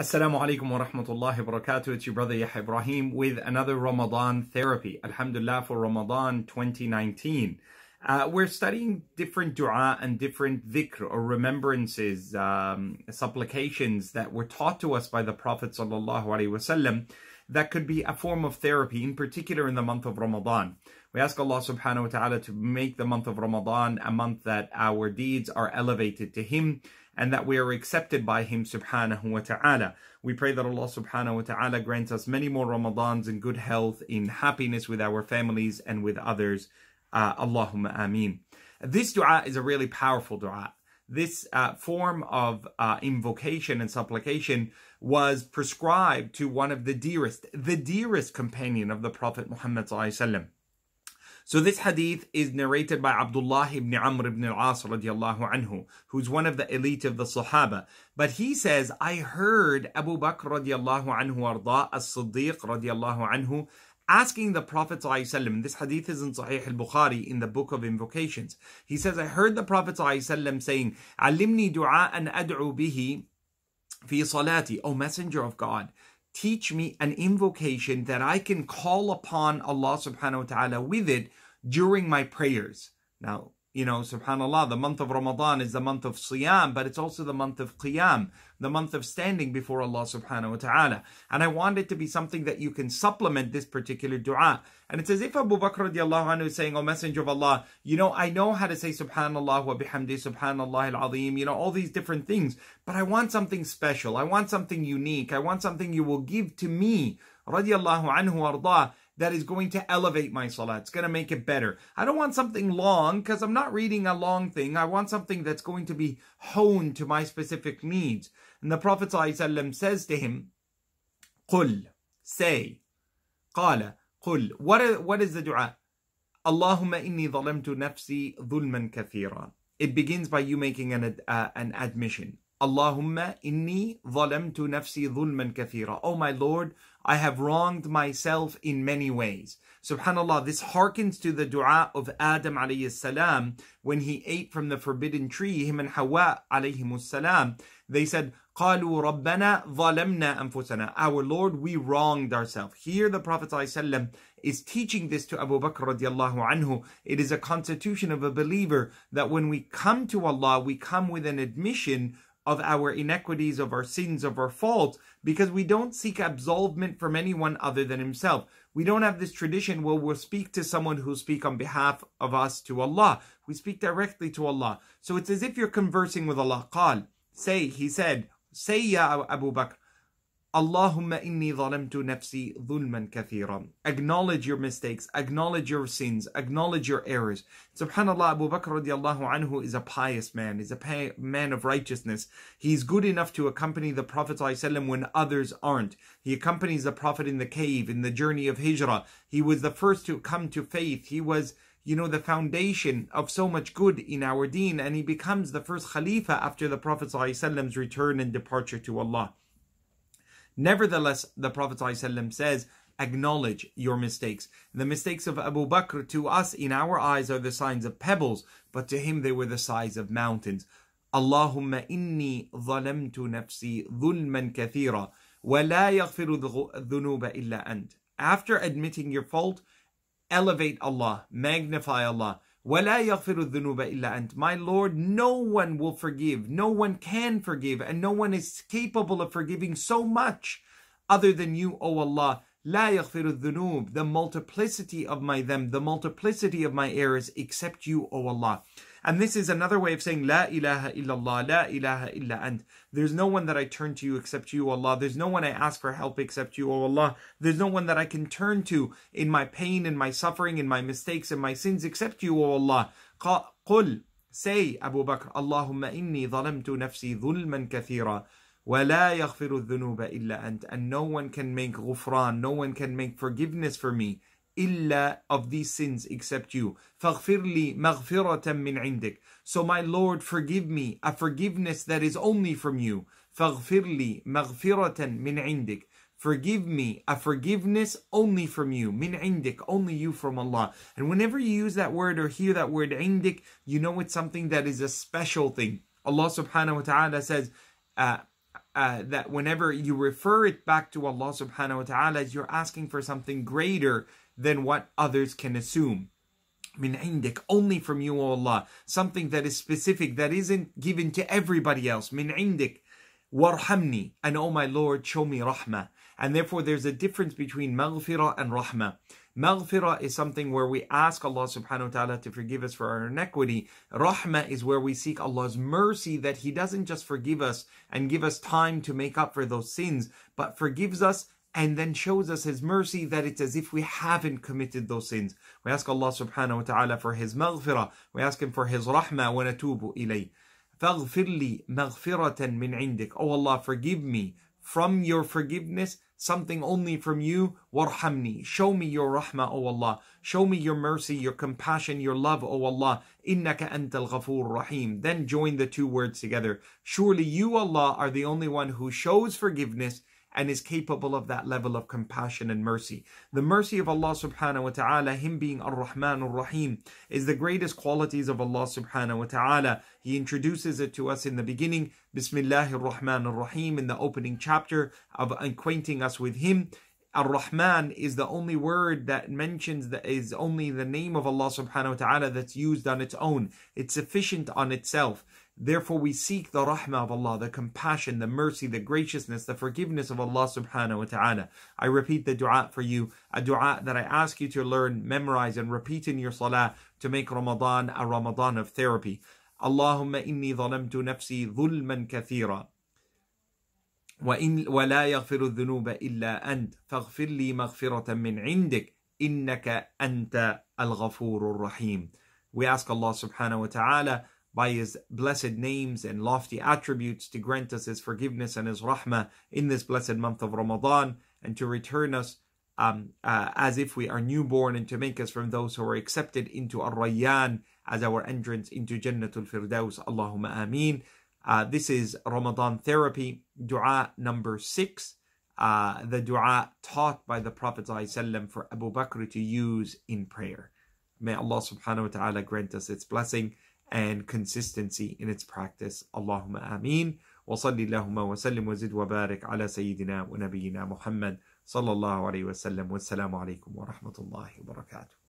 Assalamu alaikum wa rahmatullahi wa barakatuh. It's your brother Yahya Ibrahim with another Ramadan therapy. Alhamdulillah for Ramadan 2019. Uh, we're studying different dua and different dhikr or remembrances, um, supplications that were taught to us by the Prophet wasallam that could be a form of therapy, in particular in the month of Ramadan. We ask Allah subhanahu wa ta'ala to make the month of Ramadan a month that our deeds are elevated to Him and that we are accepted by Him subhanahu wa ta'ala. We pray that Allah subhanahu wa ta'ala grants us many more Ramadans in good health, in happiness with our families and with others. Uh, Allahumma ameen. This dua is a really powerful dua. This uh, form of uh, invocation and supplication was prescribed to one of the dearest, the dearest companion of the Prophet Muhammad sallallahu alaihi wasallam. So this hadith is narrated by Abdullah ibn Amr ibn al-As radiallahu anhu, who's one of the elite of the Sahaba. But he says, I heard Abu Bakr radiallahu anhu arda, as-Siddiq radiallahu anhu, asking the Prophet ﷺ, this hadith is in Sahih al-Bukhari in the book of invocations. He says, I heard the Prophet ﷺ saying, Alimni dua an ad'u bihi fi salati, O Messenger of God, teach me an invocation that I can call upon Allah subhanahu wa ta'ala with it during my prayers. Now, you know, subhanAllah, the month of Ramadan is the month of Siyam, but it's also the month of Qiyam, the month of standing before Allah subhanahu wa ta'ala. And I want it to be something that you can supplement this particular dua. And it's as if Abu Bakr radiallahu anhu is saying, O Messenger of Allah, you know, I know how to say subhanAllah wa bihamdi, subhanAllah al-azim, you know, all these different things, but I want something special. I want something unique. I want something you will give to me, radiallahu anhu arda, that is going to elevate my salah. It's going to make it better. I don't want something long because I'm not reading a long thing. I want something that's going to be honed to my specific needs. And the Prophet ﷺ says to him, قل, say, قال, قل. What, is, what is the dua? Allahumma inni zalamtu nafsi dhulman kathira. It begins by you making an, uh, an admission. Allahumma inni zalamtu nafsi dhulman kathira. Oh my Lord, I have wronged myself in many ways. Subhanallah, this hearkens to the dua of Adam alayhi salam when he ate from the forbidden tree, him and Hawa alayhi salam. They said, قالوا ربنا ظلمنا أنفسنا Our Lord, we wronged ourselves. Here the Prophet ﷺ is teaching this to Abu Bakr radiallahu anhu. It is a constitution of a believer that when we come to Allah, we come with an admission of our inequities, of our sins, of our faults, because we don't seek absolvement from anyone other than himself. We don't have this tradition where we'll speak to someone who speak on behalf of us to Allah. We speak directly to Allah. So it's as if you're conversing with Allah. Qal, say, he said, say Ya Abu Bakr. Allahumma inni zalamtu nafsi dhulman kathiran. Acknowledge your mistakes, acknowledge your sins, acknowledge your errors. Subhanallah, Abu Bakr radiallahu anhu is a pious man, is a man of righteousness. He's good enough to accompany the Prophet when others aren't. He accompanies the Prophet in the cave, in the journey of Hijrah. He was the first to come to faith. He was you know, the foundation of so much good in our deen, and he becomes the first Khalifa after the Prophet's return and departure to Allah. Nevertheless, the Prophet ﷺ says, acknowledge your mistakes. The mistakes of Abu Bakr to us in our eyes are the signs of pebbles, but to him they were the size of mountains. Allahumma inni zalamtu nafsi dhulman kathira wa la yaghfiru dhunuba illa ant. After admitting your fault, elevate Allah, magnify Allah. My Lord, no one will forgive, no one can forgive, and no one is capable of forgiving so much other than you, O Allah. La يَغْفِرُ The multiplicity of my them, the multiplicity of my errors, except you, O Allah. And this is another way of saying, La ilaha illallah, La ilaha illa and. There's no one that I turn to except you, Allah. There's no one I ask for help except you, O Allah. There's no one that I can turn to in my pain, in my suffering, in my mistakes, in my sins except you, O Allah. قل Say, Abu Bakr, Allahumma inni zalamtu nafsi dhulman kathira. وَلَا يَغْفِرُ الذُّنُوبَ إِلَّا أَنْتَ And no one can make ghufran, no one can make forgiveness for me illa of these sins except you. لِي مَغْفِرَةً مِّنْ عِنْدِكَ So my Lord, forgive me a forgiveness that is only from you. لِي مَغْفِرَةً مِّنْ عِنْدِكَ Forgive me a forgiveness only from you. only you from Allah. And whenever you use that word or hear that word you know it's something that is a special thing. Allah subhanahu wa ta'ala says, uh, uh, that whenever you refer it back to Allah subhanahu wa ta'ala, you're asking for something greater than what others can assume. Min indik, only from you, O Allah. Something that is specific, that isn't given to everybody else. Min indik, warhamni, and O my Lord, show me rahmah. And therefore, there's a difference between maghfirah and rahmah. Maghfirah is something where we ask Allah subhanahu wa ta'ala to forgive us for our iniquity. Rahmah is where we seek Allah's mercy that He doesn't just forgive us and give us time to make up for those sins, but forgives us and then shows us His mercy that it's as if we haven't committed those sins. We ask Allah subhanahu wa ta'ala for His maghfirah. We ask Him for His rahmah wa natubu ilayh. فاغفر لي مغفرة من عندك. Oh Allah, forgive me from your forgiveness, something only from you. Warhamni. Show me your rahmah, O Allah. Show me your mercy, your compassion, your love, O Allah. Innaka antal ghafoor rahim. Then join the two words together. Surely you, Allah, are the only one who shows forgiveness and is capable of that level of compassion and mercy. The mercy of Allah subhanahu wa ta'ala, Him being Ar-Rahman Ar-Rahim, is the greatest qualities of Allah subhanahu wa ta'ala. He introduces it to us in the beginning, Bismillahir Rahmanir Rahim, in the opening chapter of acquainting us with Him. Ar-Rahman is the only word that mentions that is only the name of Allah subhanahu wa ta'ala that's used on its own. It's sufficient on itself. Therefore, we seek the rahmah of Allah, the compassion, the mercy, the graciousness, the forgiveness of Allah subhanahu wa ta'ala. I repeat the dua for you, a dua that I ask you to learn, memorize, and repeat in your salah to make Ramadan a Ramadan of therapy. Allahumma inni zalamtu nafsi dhulman kathira. la yafiru يغفر illa ant. Faghfir li لي min من عندك anta أنت الغفور rahim. We ask Allah subhanahu wa ta'ala by his blessed names and lofty attributes to grant us his forgiveness and his rahmah in this blessed month of Ramadan and to return us um, uh, as if we are newborn and to make us from those who are accepted into Ar-Rayyan as our entrance into Jannatul Firdaus. Allahumma ameen. Uh, this is Ramadan therapy, dua number six, uh, the dua taught by the Prophet ﷺ for Abu Bakr to use in prayer. May Allah subhanahu wa ta'ala grant us its blessing and consistency in its practice. Allahumma ameen. Wa wa sallim wa zid wa ala sayyidina wa nabiyyina Muhammad sallallahu alayhi wa sallam. Wassalamu alaykum wa rahmatullahi wa barakatuh.